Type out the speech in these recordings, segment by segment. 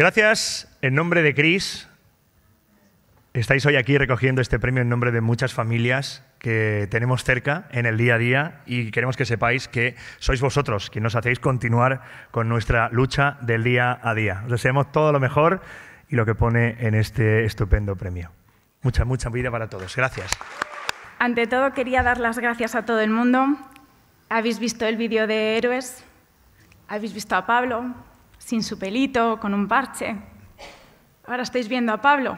Gracias en nombre de Cris. Estáis hoy aquí recogiendo este premio en nombre de muchas familias que tenemos cerca en el día a día y queremos que sepáis que sois vosotros quienes nos hacéis continuar con nuestra lucha del día a día. Os deseamos todo lo mejor y lo que pone en este estupendo premio. Mucha, mucha vida para todos. Gracias. Ante todo, quería dar las gracias a todo el mundo. Habéis visto el vídeo de Héroes, habéis visto a Pablo, sin su pelito, con un parche. Ahora estáis viendo a Pablo,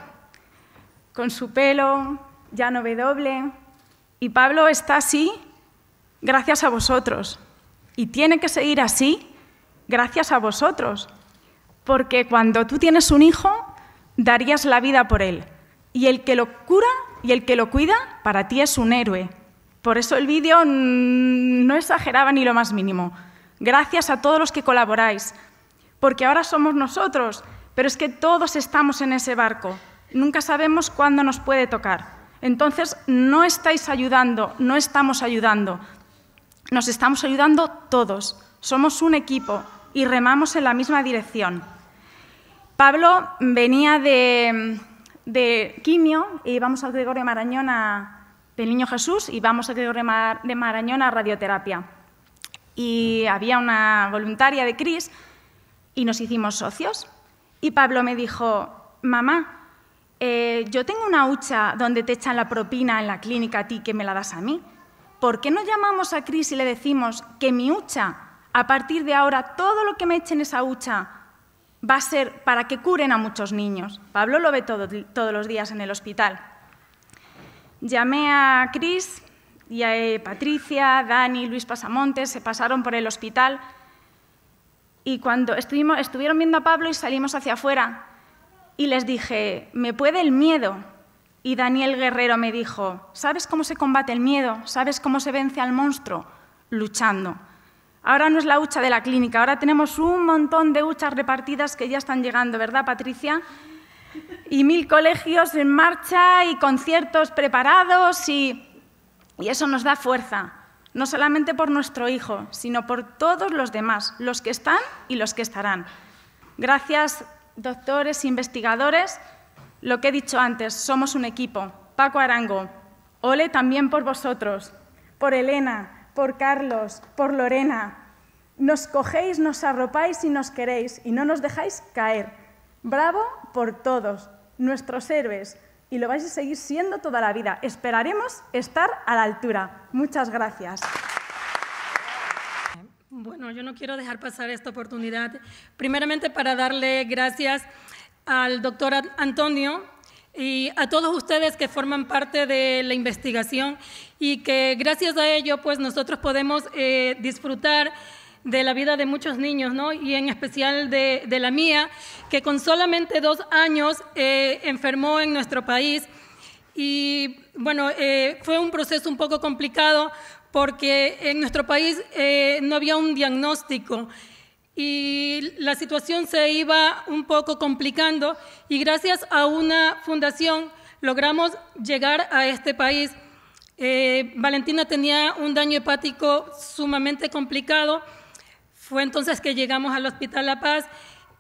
con su pelo, ya no ve doble. Y Pablo está así gracias a vosotros. Y tiene que seguir así gracias a vosotros. Porque cuando tú tienes un hijo, darías la vida por él. Y el que lo cura y el que lo cuida, para ti es un héroe. Por eso el vídeo mm, no exageraba ni lo más mínimo. Gracias a todos los que colaboráis, porque ahora somos nosotros, pero es que todos estamos en ese barco. Nunca sabemos cuándo nos puede tocar. Entonces, no estáis ayudando, no estamos ayudando. Nos estamos ayudando todos. Somos un equipo y remamos en la misma dirección. Pablo venía de, Quimio y vamos al Gregorio Marañón a, del Niño Jesús y vamos al Gregorio de Marañón a radioterapia. Y había una voluntaria de Cris y nos hicimos socios. Y Pablo me dijo, mamá, eh, yo tengo una hucha donde te echan la propina en la clínica a ti que me la das a mí. ¿Por qué no llamamos a Cris y le decimos que mi hucha, a partir de ahora, todo lo que me echen esa hucha va a ser para que curen a muchos niños? Pablo lo ve todos los días en el hospital. Llamé a Cris y a eh, Patricia, Dani, Luis Pasamontes, se pasaron por el hospital y cuando estuvieron viendo a Pablo y salimos hacia afuera, y les dije, ¿me puede el miedo? Y Daniel Guerrero me dijo, ¿sabes cómo se combate el miedo? ¿Sabes cómo se vence al monstruo? Luchando. Ahora no es la hucha de la clínica, ahora tenemos un montón de huchas repartidas que ya están llegando, ¿verdad, Patricia? Y mil colegios en marcha y conciertos preparados y, y eso nos da fuerza no solamente por nuestro Hijo, sino por todos los demás, los que están y los que estarán. Gracias, doctores, investigadores. Lo que he dicho antes, somos un equipo. Paco Arango, ole también por vosotros, por Elena, por Carlos, por Lorena. Nos cogéis, nos arropáis y nos queréis y no nos dejáis caer. Bravo por todos, nuestros héroes, y lo vais a seguir siendo toda la vida. Esperaremos estar a la altura. Muchas gracias. Bueno, yo no quiero dejar pasar esta oportunidad. Primeramente para darle gracias al doctor Antonio y a todos ustedes que forman parte de la investigación y que gracias a ello pues nosotros podemos eh, disfrutar de la vida de muchos niños, ¿no? Y en especial de, la mía, que con solamente dos años eh, enfermó en nuestro país. Y bueno, eh, fue un proceso un poco complicado porque en nuestro país eh, no había un diagnóstico y la situación se iba un poco complicando y gracias a una fundación logramos llegar a este país. Valentina tenía un daño hepático sumamente complicado fue entonces que llegamos al Hospital La Paz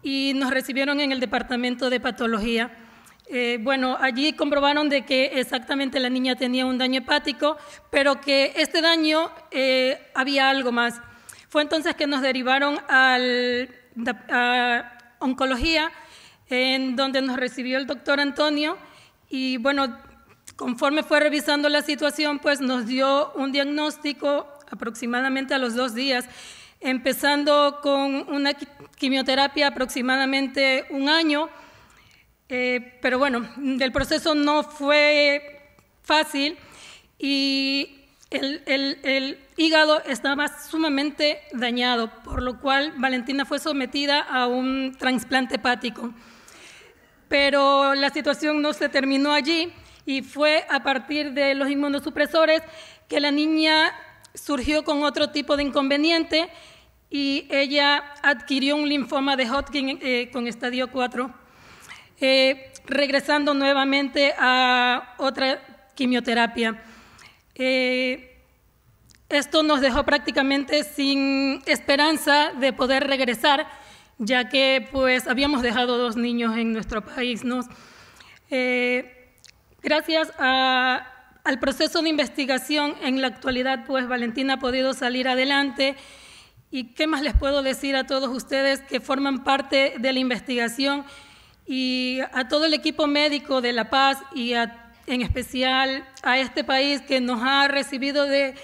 y nos recibieron en el departamento de patología. Eh, bueno, allí comprobaron de que exactamente la niña tenía un daño hepático, pero que este daño eh, había algo más. Fue entonces que nos derivaron a oncología, en donde nos recibió el doctor Antonio y bueno, conforme fue revisando la situación, pues nos dio un diagnóstico aproximadamente a los dos días empezando con una quimioterapia aproximadamente un año, eh, pero bueno, el proceso no fue fácil y el, el hígado estaba sumamente dañado, por lo cual Valentina fue sometida a un trasplante hepático. Pero la situación no se terminó allí y fue a partir de los inmunosupresores que la niña surgió con otro tipo de inconveniente y ella adquirió un linfoma de Hodgkin eh, con estadio 4, eh, regresando nuevamente a otra quimioterapia. Eh, esto nos dejó prácticamente sin esperanza de poder regresar, ya que pues, habíamos dejado dos niños en nuestro país. gracias al proceso de investigación, en la actualidad pues Valentina ha podido salir adelante. ¿Y qué más les puedo decir a todos ustedes que forman parte de la investigación y a todo el equipo médico de La Paz y en especial a este país que nos ha recibido de,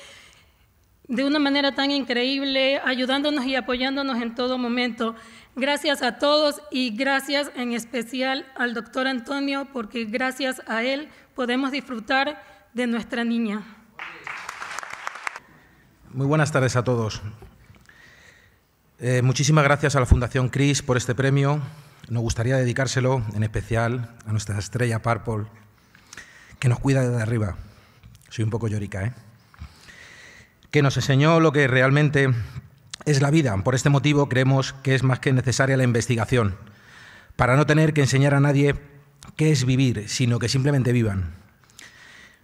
de una manera tan increíble, ayudándonos y apoyándonos en todo momento? Gracias a todos y gracias en especial al doctor Antonio, porque gracias a él podemos disfrutar de nuestra niña. Muy buenas tardes a todos. Eh, muchísimas gracias a la Fundación CRIS por este premio. Nos gustaría dedicárselo en especial a nuestra estrella Purple, que nos cuida desde arriba. Soy un poco llorica, ¿eh? Que nos enseñó lo que realmente es la vida. Por este motivo creemos que es más que necesaria la investigación, para no tener que enseñar a nadie qué es vivir, sino que simplemente vivan.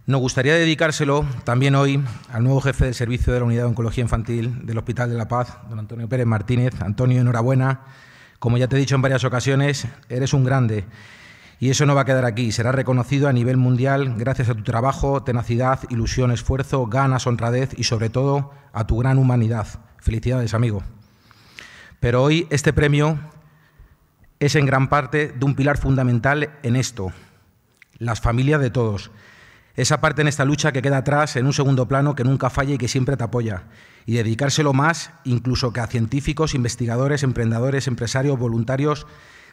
Nos gustaría dedicárselo también hoy al nuevo jefe del Servicio de la Unidad de Oncología Infantil del Hospital de la Paz, don Antonio Pérez Martínez. Antonio, enhorabuena. Como ya te he dicho en varias ocasiones, eres un grande. Y eso no va a quedar aquí, será reconocido a nivel mundial gracias a tu trabajo, tenacidad, ilusión, esfuerzo, ganas, honradez y sobre todo a tu gran humanidad. Felicidades, amigo. Pero hoy este premio es en gran parte de un pilar fundamental en esto, las familias de todos esa parte en esta lucha que queda atrás, en un segundo plano, que nunca falla y que siempre te apoya, y dedicárselo más incluso que a científicos, investigadores, emprendedores, empresarios, voluntarios,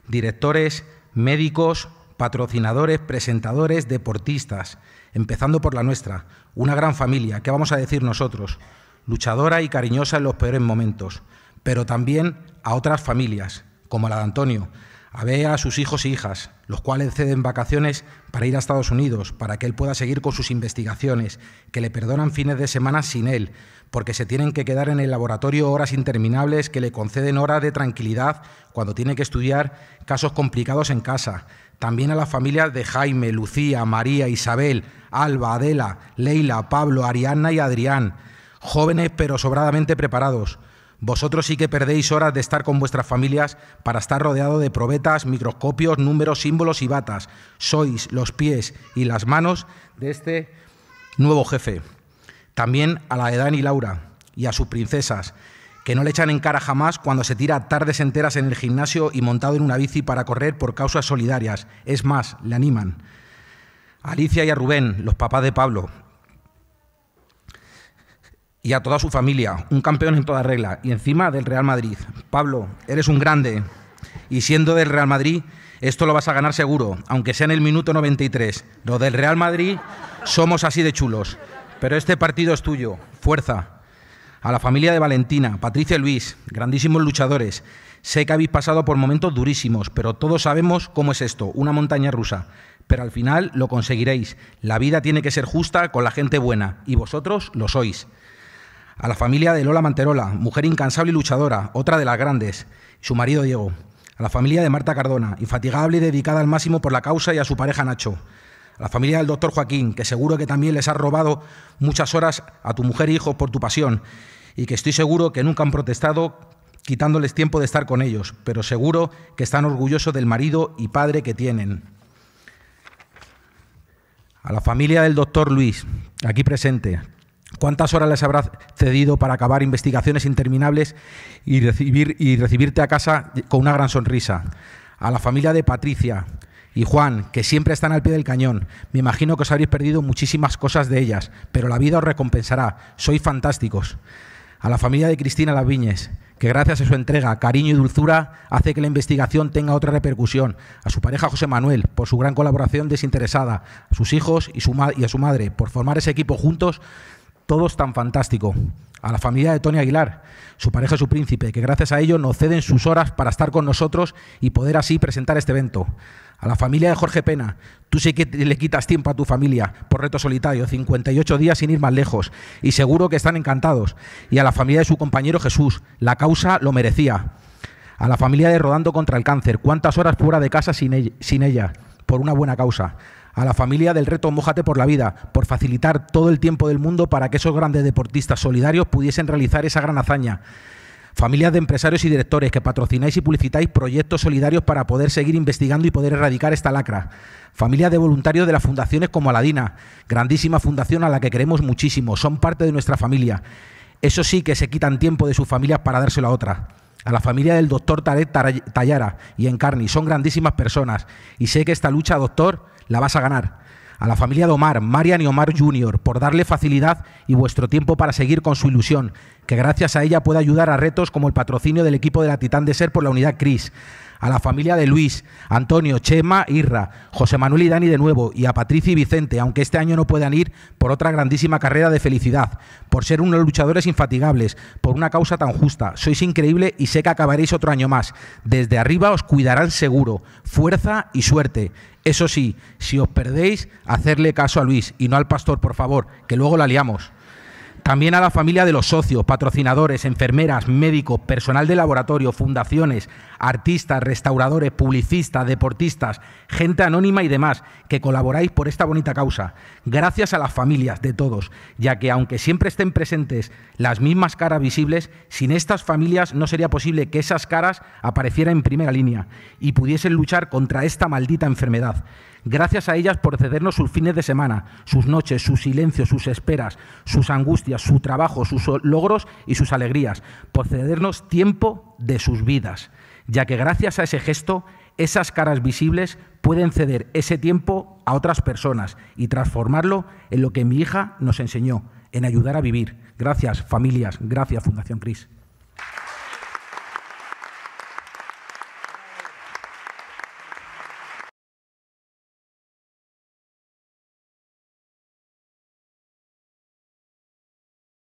directores, médicos, patrocinadores, presentadores, deportistas, empezando por la nuestra, una gran familia, ¿qué vamos a decir nosotros? Luchadora y cariñosa en los peores momentos, pero también a otras familias, como la de Antonio, a a sus hijos e hijas, los cuales ceden vacaciones para ir a Estados Unidos, para que él pueda seguir con sus investigaciones, que le perdonan fines de semana sin él, porque se tienen que quedar en el laboratorio horas interminables que le conceden horas de tranquilidad cuando tiene que estudiar casos complicados en casa. También a las familias de Jaime, Lucía, María, Isabel, Alba, Adela, Leila, Pablo, Arianna y Adrián, jóvenes pero sobradamente preparados vosotros sí que perdéis horas de estar con vuestras familias para estar rodeado de probetas, microscopios, números, símbolos y batas. Sois los pies y las manos de este nuevo jefe. También a la de Dan y Laura y a sus princesas, que no le echan en cara jamás cuando se tira tardes enteras en el gimnasio y montado en una bici para correr por causas solidarias. Es más, le animan. A Alicia y a Rubén, los papás de Pablo, y a toda su familia, un campeón en toda regla y encima del Real Madrid. Pablo, eres un grande y siendo del Real Madrid, esto lo vas a ganar seguro, aunque sea en el minuto 93. Los del Real Madrid somos así de chulos, pero este partido es tuyo, fuerza. A la familia de Valentina, Patricia y Luis, grandísimos luchadores. Sé que habéis pasado por momentos durísimos, pero todos sabemos cómo es esto, una montaña rusa pero al final lo conseguiréis. La vida tiene que ser justa con la gente buena y vosotros lo sois a la familia de Lola Manterola, mujer incansable y luchadora, otra de las grandes, su marido Diego, a la familia de Marta Cardona, infatigable y dedicada al máximo por la causa y a su pareja Nacho, a la familia del doctor Joaquín, que seguro que también les ha robado muchas horas a tu mujer e hijo por tu pasión, y que estoy seguro que nunca han protestado quitándoles tiempo de estar con ellos, pero seguro que están orgullosos del marido y padre que tienen. A la familia del doctor Luis, aquí presente, ¿Cuántas horas les habrá cedido para acabar investigaciones interminables y, recibir, y recibirte a casa con una gran sonrisa? A la familia de Patricia y Juan, que siempre están al pie del cañón. Me imagino que os habréis perdido muchísimas cosas de ellas, pero la vida os recompensará. Sois fantásticos. A la familia de Cristina Laviñes, que gracias a su entrega, cariño y dulzura hace que la investigación tenga otra repercusión. A su pareja José Manuel, por su gran colaboración desinteresada, a sus hijos y a su madre, por formar ese equipo juntos todos tan fantástico. A la familia de Tony Aguilar, su pareja su príncipe, que gracias a ello nos ceden sus horas para estar con nosotros y poder así presentar este evento. A la familia de Jorge Pena, tú sí que le quitas tiempo a tu familia por reto solitario, 58 días sin ir más lejos, y seguro que están encantados. Y a la familia de su compañero Jesús, la causa lo merecía. A la familia de Rodando contra el Cáncer, cuántas horas fuera de casa sin sin ella por una buena causa a la familia del reto Mójate por la Vida, por facilitar todo el tiempo del mundo para que esos grandes deportistas solidarios pudiesen realizar esa gran hazaña. Familias de empresarios y directores que patrocináis y publicitáis proyectos solidarios para poder seguir investigando y poder erradicar esta lacra. Familias de voluntarios de las fundaciones como Aladina, grandísima fundación a la que queremos muchísimo, son parte de nuestra familia. Eso sí que se quitan tiempo de sus familias para dárselo a otra. A la familia del doctor Tarek Tallara y Encarni, son grandísimas personas. Y sé que esta lucha, doctor, la vas a ganar. A la familia de Omar, Marian y Omar Jr., por darle facilidad y vuestro tiempo para seguir con su ilusión, que gracias a ella puede ayudar a retos como el patrocinio del equipo de la Titán de Ser por la unidad CRIS. A la familia de Luis, Antonio, Chema, Irra, José Manuel y Dani de nuevo, y a Patricia y Vicente, aunque este año no puedan ir, por otra grandísima carrera de felicidad, por ser unos luchadores infatigables, por una causa tan justa. Sois increíble y sé que acabaréis otro año más. Desde arriba os cuidarán seguro. Fuerza y suerte. Eso sí, si os perdéis, hacerle caso a Luis y no al pastor, por favor, que luego la liamos. También a la familia de los socios, patrocinadores, enfermeras, médicos, personal de laboratorio, fundaciones, artistas, restauradores, publicistas, deportistas, gente anónima y demás que colaboráis por esta bonita causa. Gracias a las familias de todos, ya que aunque siempre estén presentes las mismas caras visibles, sin estas familias no sería posible que esas caras aparecieran en primera línea y pudiesen luchar contra esta maldita enfermedad. Gracias a ellas por cedernos sus fines de semana, sus noches, sus silencios, sus esperas, sus angustias, su trabajo, sus logros y sus alegrías, por cedernos tiempo de sus vidas, ya que gracias a ese gesto, esas caras visibles pueden ceder ese tiempo a otras personas y transformarlo en lo que mi hija nos enseñó, en ayudar a vivir. Gracias, familias. Gracias, Fundación Cris.